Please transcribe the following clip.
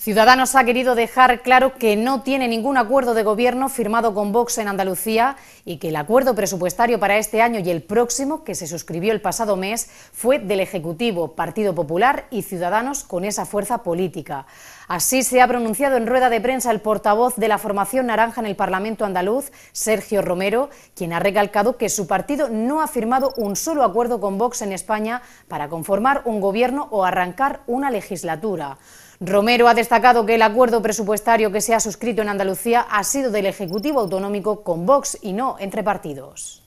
Ciudadanos ha querido dejar claro que no tiene ningún acuerdo de gobierno firmado con Vox en Andalucía y que el acuerdo presupuestario para este año y el próximo, que se suscribió el pasado mes, fue del Ejecutivo, Partido Popular y Ciudadanos con esa fuerza política. Así se ha pronunciado en rueda de prensa el portavoz de la formación naranja en el Parlamento andaluz, Sergio Romero, quien ha recalcado que su partido no ha firmado un solo acuerdo con Vox en España para conformar un gobierno o arrancar una legislatura. Romero ha destacado que el acuerdo presupuestario que se ha suscrito en Andalucía ha sido del Ejecutivo Autonómico con Vox y no entre partidos.